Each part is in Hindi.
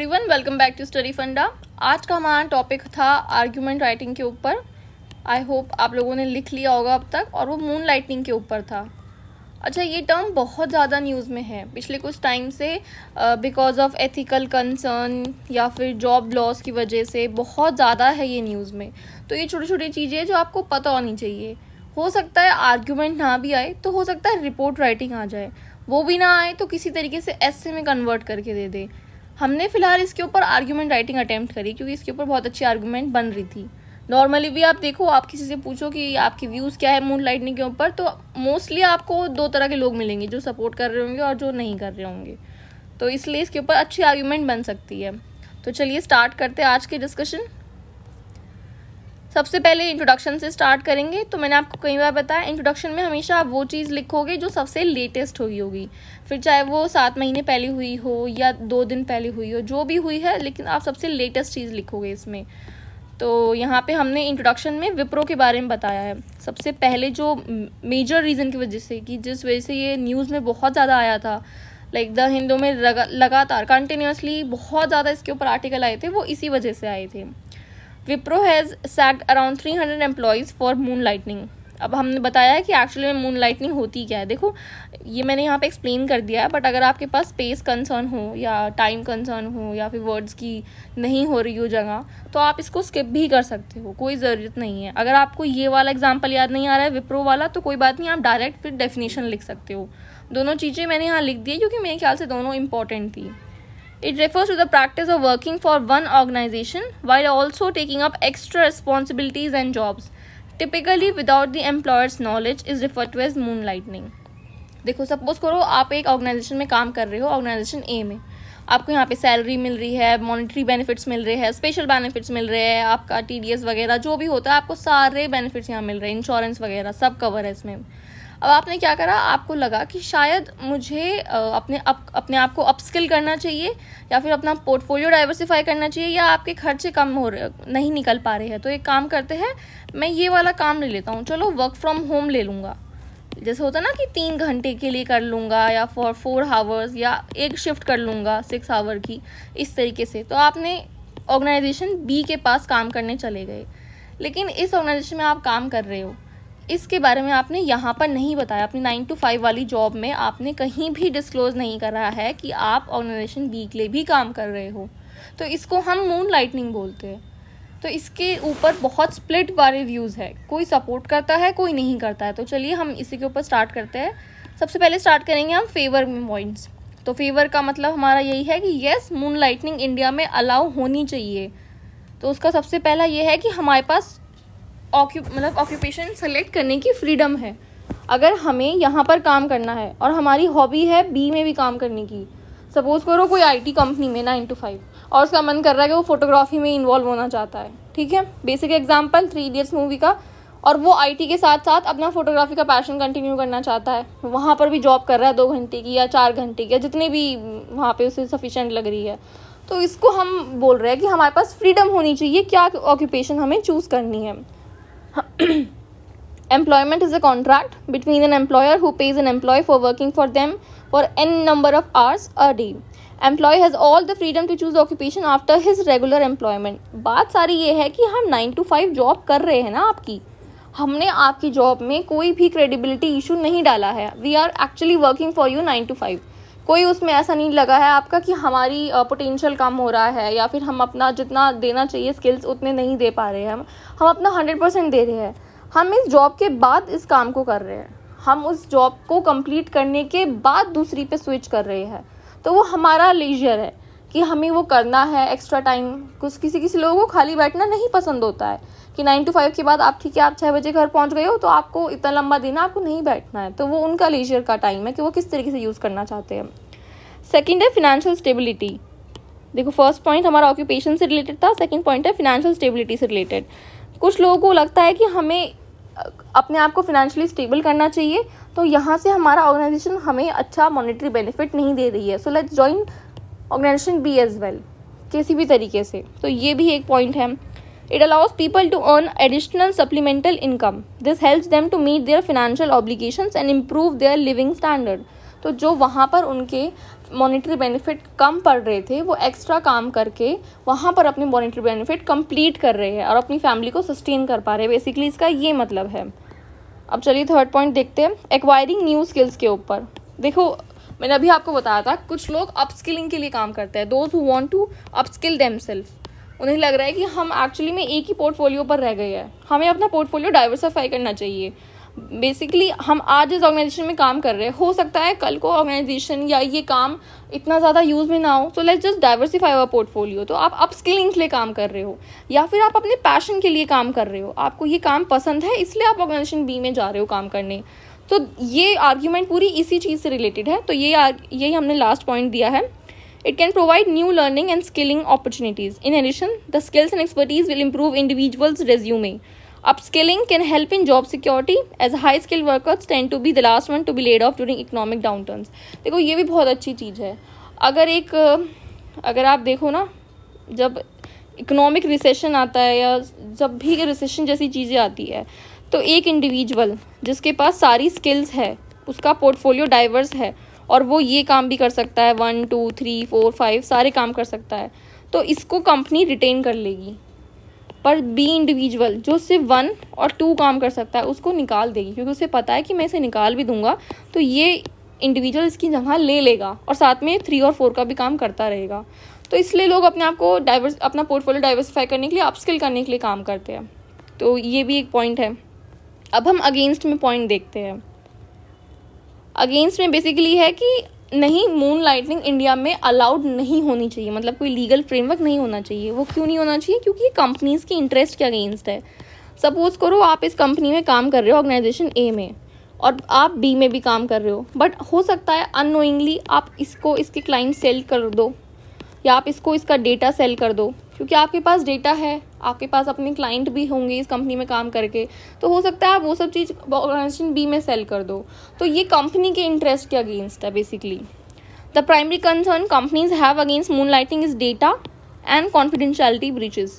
Everyone welcome back to study funda आज का हमारा टॉपिक था आर्ग्यूमेंट राइटिंग के ऊपर आई होप आप लोगों ने लिख लिया होगा अब तक और वो मून लाइटिंग के ऊपर था अच्छा ये टर्म बहुत ज़्यादा न्यूज़ में है पिछले कुछ टाइम से बिकॉज ऑफ एथिकल कंसर्न या फिर जॉब लॉस की वजह से बहुत ज़्यादा है ये न्यूज़ में तो ये छोटी छोटी चीज़ें जो आपको पता होनी चाहिए हो सकता है आर्ग्यूमेंट ना भी आए तो हो सकता है रिपोर्ट राइटिंग आ जाए वो भी ना आए तो किसी तरीके से एस में कन्वर्ट करके दे दे हमने फ़िलहाल इसके ऊपर आर्ग्यूमेंट राइटिंग अटैम्प्ट करी क्योंकि इसके ऊपर बहुत अच्छी आर्ग्यूमेंट बन रही थी नॉर्मली भी आप देखो आप किसी से पूछो कि आपके व्यूज़ क्या है मून लाइटनिंग के ऊपर तो मोस्टली आपको दो तरह के लोग मिलेंगे जो सपोर्ट कर रहे होंगे और जो नहीं कर रहे होंगे तो इसलिए इसके ऊपर अच्छी आर्ग्यूमेंट बन सकती है तो चलिए स्टार्ट करते हैं आज के डिस्कशन सबसे पहले इंट्रोडक्शन से स्टार्ट करेंगे तो मैंने आपको कई बार बताया इंट्रोडक्शन में हमेशा आप वो चीज़ लिखोगे जो सबसे लेटेस्ट हुई होगी फिर चाहे वो सात महीने पहले हुई हो या दो दिन पहले हुई हो जो भी हुई है लेकिन आप सबसे लेटेस्ट चीज़ लिखोगे इसमें तो यहाँ पे हमने इंट्रोडक्शन में विप्रो के बारे में बताया है सबसे पहले जो मेजर रीज़न की वजह से कि जिस वजह से ये न्यूज़ में बहुत ज़्यादा आया था लाइक द हिंदू में लगातार कंटिन्यूसली बहुत ज़्यादा इसके ऊपर आर्टिकल आए थे वो इसी वजह से आए थे Wipro has sacked around three hundred employees for moonlighting अब हमने बताया है कि एक्चुअली में मून लाइटनिंग होती क्या है देखो ये मैंने यहाँ पे एक्सप्लेन कर दिया है बट अगर आपके पास स्पेस कंसर्न हो या टाइम कंसर्न हो या फिर वर्ड्स की नहीं हो रही हो जगह तो आप इसको स्किप भी कर सकते हो कोई ज़रूरत नहीं है अगर आपको ये वाला एग्जाम्पल याद नहीं आ रहा है विप्रो वाला तो कोई बात नहीं आप डायरेक्ट फिर डेफिनेशन लिख सकते हो दोनों चीज़ें मैंने यहाँ लिख दी है क्योंकि मेरे ख्याल से दोनों इंपॉर्टेंट थी It refers to the practice of working for one organization while also taking up extra responsibilities and jobs. Typically, without the employer's knowledge, is referred to as moonlighting. देखो सपोज करो आप एक ऑर्गेनाइजेशन में काम कर रहे हो ऑर्गेनाइजेशन ए में आपको यहाँ पे सैलरी मिल रही है मॉनिटरी बेनिफिट्स मिल रहे हैं स्पेशल बेनिफिट्स मिल रहे हैं आपका टीडीएस वगैरह जो भी होता है आपको सारे बेनिफिट्स यहाँ मिल रहे हैं इंश्योरेंस वगैरह सब कवर है इसमें अब आपने क्या करा आपको लगा कि शायद मुझे अपने अप, अपने आप को अपस्किल करना चाहिए या फिर अपना पोर्टफोलियो डाइवर्सिफाई करना चाहिए या आपके खर्चे कम हो रहे नहीं निकल पा रहे हैं तो एक काम करते हैं मैं ये वाला काम ले लेता हूँ चलो वर्क फ्रॉम होम ले लूँगा जैसे होता ना कि तीन घंटे के लिए कर लूँगा या फॉर फोर हावर्स या एक शिफ्ट कर लूँगा सिक्स आवर की इस तरीके से तो आपने ऑर्गेनाइजेशन बी के पास काम करने चले गए लेकिन इस ऑर्गेनाइजेशन में आप काम कर रहे हो इसके बारे में आपने यहाँ पर नहीं बताया अपनी नाइन टू फाइव वाली जॉब में आपने कहीं भी डिस्क्लोज नहीं करा है कि आप ऑर्गेनाइजेशन बी के लिए भी काम कर रहे हो तो इसको हम मून लाइटनिंग बोलते हैं तो इसके ऊपर बहुत स्प्लिट वाले व्यूज़ है कोई सपोर्ट करता है कोई नहीं करता है तो चलिए हम इसी के ऊपर स्टार्ट करते हैं सबसे पहले स्टार्ट करेंगे हम फेवर पॉइंट्स तो फेवर का मतलब हमारा यही है कि येस मून लाइटनिंग इंडिया में अलाउ होनी चाहिए तो उसका सबसे पहला ये है कि हमारे पास मतलब ऑक्यूपेशन सेलेक्ट करने की फ्रीडम है अगर हमें यहाँ पर काम करना है और हमारी हॉबी है बी में भी काम करने की सपोज करो कोई आईटी कंपनी में नाइन टू फाइव और उसका मन कर रहा है कि वो फोटोग्राफी में इन्वॉल्व होना चाहता है ठीक है basic example three idiots movie का और वो आईटी के साथ साथ अपना फोटोग्राफी का पैशन कंटिन्यू करना चाहता है वहाँ पर भी जॉब कर रहा है दो घंटे की या चार घंटे की या जितने भी वहाँ पर उसे सफिशेंट लग रही है तो इसको हम बोल रहे हैं कि हमारे पास फ्रीडम होनी चाहिए क्या ऑक्यूपेशन हमें चूज़ करनी है employment is a contract between an employer who pays an employee for working for them for n number of hours a day employee has all the freedom to choose occupation after his regular employment baat sari ye hai ki hum 9 to 5 job kar rahe hain na aapki हमने आपकी जॉब में कोई भी क्रेडिबिलिटी इशू नहीं डाला है we are actually working for you nine to five कोई उसमें ऐसा नहीं लगा है आपका कि हमारी पोटेंशियल कम हो रहा है या फिर हम अपना जितना देना चाहिए स्किल्स उतने नहीं दे पा रहे हैं हम अपना हंड्रेड परसेंट दे रहे हैं हम इस जॉब के बाद इस काम को कर रहे हैं हम उस जॉब को कंप्लीट करने के बाद दूसरी पे स्विच कर रहे हैं तो वो हमारा लेजर है कि हमें वो करना है एक्स्ट्रा टाइम कुछ किसी किसी लोगों को खाली बैठना नहीं पसंद होता है कि नाइन टू फाइव के बाद आप ठीक है आप छः बजे घर पहुंच गए हो तो आपको इतना लंबा दिन आपको नहीं बैठना है तो वो उनका लीजर का टाइम है कि वो किस तरीके से यूज़ करना चाहते हैं सेकेंड है फिनेंशियल स्टेबिलिटी देखो फर्स्ट पॉइंट हमारा ऑक्यूपेशन से रिलेटेड था सेकेंड पॉइंट है फिनेंशियल स्टेबिलिटी से रिलेटेड कुछ लोगों को लगता है कि हमें अपने आप को फिनेंशियली स्टेबल करना चाहिए तो यहाँ से हमारा ऑर्गेनाइजेशन हमें अच्छा मॉनेटरी बेनिफिट नहीं दे रही है so let's join organization B as well किसी भी तरीके से तो ये भी एक पॉइंट है it allows people to earn additional supplemental income this help them to meet their financial obligation and improve their living standard तो जो वहाँ पर उनके मॉनिटरी बेनिफिट कम पड़ रहे थे वो एक्स्ट्रा काम करके वहाँ पर अपने मॉनिटरी बेनिफिट कंप्लीट कर रहे हैं और अपनी फैमिली को सस्टेन कर पा रहे हैं बेसिकली इसका ये मतलब है अब चलिए थर्ड पॉइंट देखते हैं एक्वायरिंग न्यू स्किल्स के ऊपर देखो मैंने अभी आपको बताया था कुछ लोग अपस्किलिंग के लिए काम करते हैं those who want to upskill them self उन्हें लग रहा है कि हम एक्चुअली में एक ही पोर्टफोलियो पर रह गए हैं हमें अपना पोर्टफोलियो डाइवर्सिफाई करना चाहिए बेसिकली हम आज इस ऑर्गेनाइजेशन में काम कर रहे हैं हो सकता है कल को ऑर्गेनाइजेशन या ये काम इतना ज़्यादा यूज़ में ना हो so let's just diversify our portfolio तो आप अप के लिए काम कर रहे हो या फिर आप अपने पैशन के लिए काम कर रहे हो आपको ये काम पसंद है इसलिए आप ऑर्गेनाइजेशन बी में जा रहे हो काम करने तो ये आर्ग्यूमेंट पूरी इसी चीज़ से रिलेटेड है तो ये यही हमने लास्ट पॉइंट दिया है it can provide new learning and skilling opportunities in addition the skills and expertise will improve individuals resume upskilling can help in job security as high skill workers tend to be the last one to be laid off during economic downturns देखो ये भी बहुत अच्छी चीज़ है अगर एक अगर आप देखो ना जब इकोनॉमिक रिसेशन आता है या जब भी रिसेशन जैसी चीज़ें आती है तो एक इंडिविजुअल जिसके पास सारी स्किल्स है उसका पोर्टफोलियो डाइवर्स है और वो ये काम भी कर सकता है one two three four five सारे काम कर सकता है तो इसको कंपनी रिटेन कर लेगी पर बी इंडिविजुअल जो सिर्फ वन और टू काम कर सकता है उसको निकाल देगी क्योंकि उसे पता है कि मैं इसे निकाल भी दूंगा तो ये इंडिविजुअल इसकी जगह ले लेगा और साथ में थ्री और फोर का भी काम करता रहेगा तो इसलिए लोग अपने आप को डाइवर्स अपना पोर्टफोलियो डाइवर्सिफाई करने के लिए अपस्किल करने के लिए काम करते हैं तो ये भी एक पॉइंट है अब हम अगेंस्ट में पॉइंट देखते हैं अगेंस्ट में बेसिकली है कि नहीं मून लाइटनिंग इंडिया में अलाउड नहीं होनी चाहिए मतलब कोई लीगल फ्रेमवर्क नहीं होना चाहिए वो क्यों नहीं होना चाहिए क्योंकि ये कंपनीज़ की इंटरेस्ट के अगेंस्ट है सपोज़ करो आप इस कंपनी में काम कर रहे हो ऑर्गेनाइजेशन ए में और आप बी में भी काम कर रहे हो बट हो सकता है अनोइंगली आप इसको इसके क्लाइंट सेल कर दो या आप इसको इसका डेटा सेल कर दो क्योंकि आपके पास डेटा है आपके पास अपने क्लाइंट भी होंगे इस कंपनी में काम करके तो हो सकता है आप वो सब चीज़ ऑर्गेनाइजेशन बी में सेल कर दो तो ये कंपनी के इंटरेस्ट के अगेंस्ट है basically the primary concern companies have against moonlighting is data and confidentiality breaches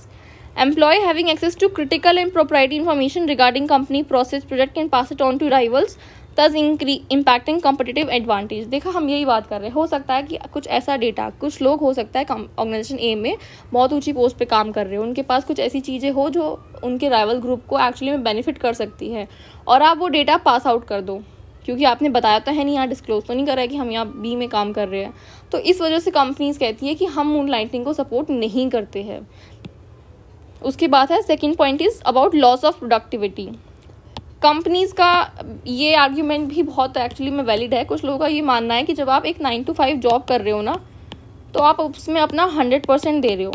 employ having access to critical and proprietary information regarding company process product can pass it on to rivals इंक्री इम्पैक्टिंग कॉम्पिटिटिव एडवांटेज देखा हम यही बात कर रहे हैं हो सकता है कि कुछ ऐसा डेटा कुछ लोग हो सकता है ऑर्गेनाइजेशन ए में बहुत ऊँची पोस्ट पर काम कर रहे हो उनके पास कुछ ऐसी चीज़ें हो जो उनके राइवल ग्रुप को एक्चुअली में बेनिफिट कर सकती है और आप वो डेटा पास आउट कर दो क्योंकि आपने बताया तो है नहीं यहाँ डिस्क्लोज तो नहीं कर रहा है कि हम यहाँ बी में काम कर रहे हैं तो इस वजह से कंपनीज कहती है कि हम मून लाइटिंग को सपोर्ट नहीं करते हैं उसके बाद है second point is about loss of productivity companies का ये आर्ग्यूमेंट भी बहुत एक्चुअली में वैलिड है कुछ लोगों का ये मानना है कि जब आप एक नाइन टू फाइव जॉब कर रहे हो ना तो आप उसमें अपना हंड्रेड परसेंट दे रहे हो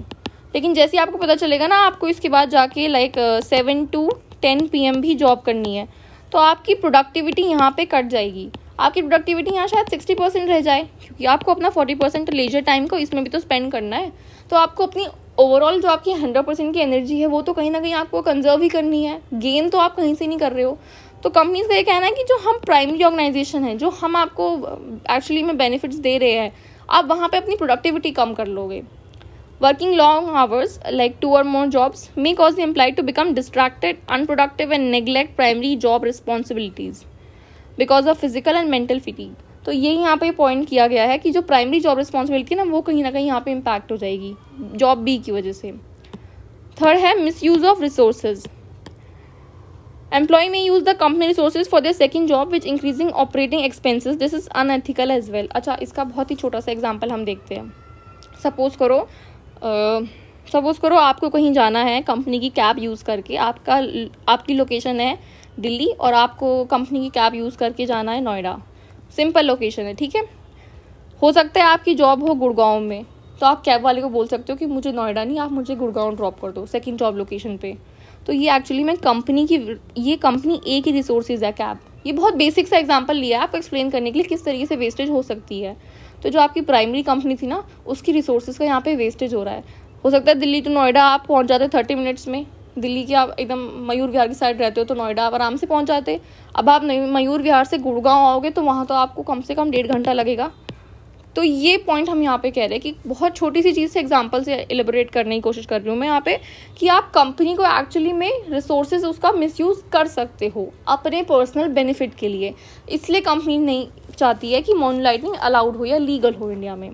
लेकिन जैसे आपको पता चलेगा ना आपको इसके बाद जाके like seven to ten p भी जॉब करनी है तो आपकी प्रोडक्टिविटी यहाँ पे कट जाएगी आपकी प्रोडक्टिविटी यहाँ शायद सिक्सटी परसेंट रह जाए क्योंकि आपको अपना फोर्टी परसेंट लेजर टाइम को इसमें भी तो स्पेंड करना है तो आपको अपनी ओवरऑल जो आपकी हंड्रेड परसेंट की एनर्जी है वो तो कहीं ना कहीं आपको कंजर्व ही करनी है गेन तो आप कहीं से नहीं कर रहे हो तो कंपनीज का ये कहना है कि जो हम प्राइमरी ऑर्गेनाइजेशन है जो हम आपको एक्चुअली uh, में बेनिफिट्स दे रहे हैं आप वहाँ पे अपनी प्रोडक्टिविटी कम कर लोगे working long hours like two or more jobs may cause the employed to become distracted unproductive and neglect primary job responsibilities because of physical and mental fatigue तो ये यहाँ पे पॉइंट किया गया है कि जो प्राइमरी जॉब रिस्पॉन्सिबिलिटी ना वो कहीं ना कहीं यहाँ पे इम्पैक्ट हो जाएगी जॉब बी की वजह से थर्ड है misuse of resources employ may use the company resources for the second job which increasing operating expenses this is unethical as well अच्छा इसका बहुत ही छोटा सा एग्जाम्पल हम देखते हैं सपोज करो सपोज करो आपको कहीं जाना है कंपनी की कैब यूज़ करके आपका आपकी लोकेशन है दिल्ली और आपको कंपनी की कैब यूज़ करके जाना है नोएडा सिंपल लोकेशन है ठीक है हो सकता है आपकी जॉब हो गुड़गांव में तो आप कैब वाले को बोल सकते हो कि मुझे नोएडा नहीं आप मुझे गुड़गांव ड्रॉप कर दो सेकंड जॉब लोकेशन पे तो ये एक्चुअली मैं कंपनी की ये कंपनी ए की रिसोर्सेज है कैब ये बहुत बेसिक सा एग्जाम्पल लिया है आपको एक्सप्लेन करने के लिए किस तरीके से वेस्टेज हो सकती है तो जो आपकी प्राइमरी कंपनी थी ना उसकी रिसोर्सेज का यहाँ पे वेस्टेज हो रहा है हो सकता है दिल्ली टू नोएडा आप पहुँच जाते थर्टी मिनट्स में दिल्ली की आप एकदम मयूर विहार की साइड रहते हो तो नोएडा आप आराम से पहुंच जाते अब आप मयूर विहार से गुड़गांव आओगे तो वहाँ तो आपको कम से कम डेढ़ घंटा लगेगा तो ये पॉइंट हम यहाँ पे कह रहे हैं कि बहुत छोटी सी चीज़ से एग्जांपल से एलिबरेट करने की कोशिश कर रही हूँ मैं यहाँ पे कि आप कंपनी को एक्चुअली में रिसोर्सेज उसका मिसयूज़ कर सकते हो अपने पर्सनल बेनिफिट के लिए इसलिए कंपनी नहीं चाहती है कि मोनलाइटिंग अलाउड हो या लीगल हो इंडिया में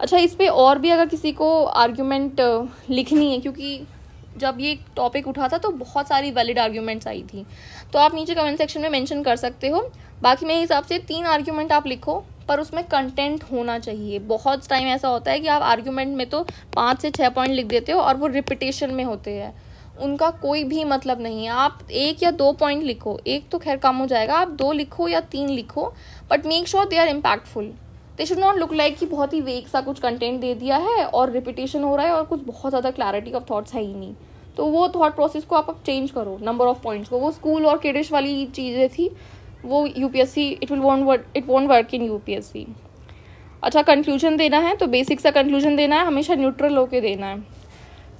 अच्छा इस पर और भी अगर किसी को आर्ग्यूमेंट लिखनी है क्योंकि जब ये टॉपिक उठा था तो बहुत सारी वैलिड आर्ग्यूमेंट्स आई थी तो आप नीचे कमेंट सेक्शन में मेंशन कर सकते हो बाकी मेरे हिसाब से तीन आर्ग्यूमेंट आप लिखो पर उसमें कंटेंट होना चाहिए बहुत टाइम ऐसा होता है कि आप आर्ग्यूमेंट में तो पाँच से छः पॉइंट लिख देते हो और वो रिपीटेशन में होते हैं उनका कोई भी मतलब नहीं है आप एक या दो पॉइंट लिखो एक तो खैर कम हो जाएगा आप दो लिखो या तीन लिखो but make sure they are impactful they should not look like कि बहुत ही वेक सा कुछ कंटेंट दे दिया है और रिपीटेशन हो रहा है और कुछ बहुत ज़्यादा क्लैरिटी ऑफ थॉट्स है ही नहीं तो वो थॉट प्रोसेस को आप अब चेंज करो नंबर ऑफ पॉइंट्स को वो स्कूल और किडिश वाली चीज़ें थी वो U P S C it will won't work it won't work in U P S C अच्छा कंक्लूजन देना है तो बेसिक सा कंक्लूजन देना है हमेशा न्यूट्रल होकर देना है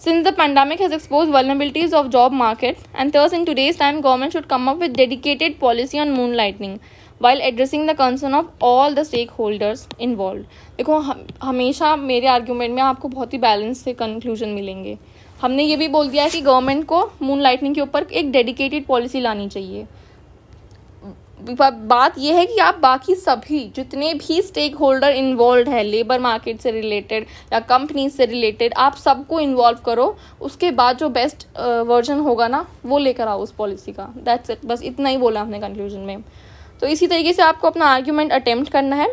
since the the has expose exposed of job market and and in today's time government should come up with dedicated policy on moonlighting while addressing the concern of all the stakeholders involve देखो हम, हमेशा मेरे आर्ग्यूमेंट में आपको बहुत ही बैलेंस से कंक्लूजन मिलेंगे हमने ये भी बोल दिया है कि गवर्नमेंट को मून लाइटनिंग के ऊपर एक डेडिकेटेड पॉलिसी लानी चाहिए बात यह है कि आप बाकी सभी जितने भी स्टेक होल्डर इन्वॉल्व है लेबर मार्केट से रिलेटेड या कंपनी से रिलेटेड आप सबको इन्वॉल्व करो उसके बाद जो बेस्ट वर्जन uh, होगा ना वो लेकर आओ उस पॉलिसी का दैट्स इट बस इतना ही बोला हमने कंक्लूजन में तो इसी तरीके से आपको अपना आर्ग्यूमेंट अटैम्प्ट करना है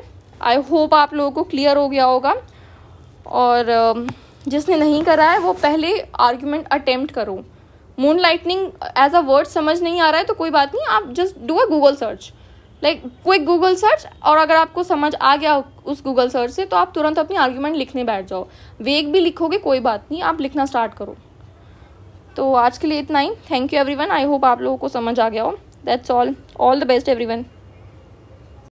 आई होप आप लोगों को क्लियर हो गया होगा और जिसने नहीं करा है वो पहले आर्ग्यूमेंट अटैम्प्ट करो moonlighting as a word समझ नहीं आ रहा है तो कोई बात नहीं आप just do a Google search like quick Google search और अगर आपको समझ आ गया उस गूगल सर्च से तो आप तुरंत अपनी आर्ग्यूमेंट लिखने बैठ जाओ वेग भी लिखोगे कोई बात नहीं आप लिखना स्टार्ट करो तो आज के लिए इतना ही thank you everyone I hope आप लोगों को समझ आ गया हो that's all all the best everyone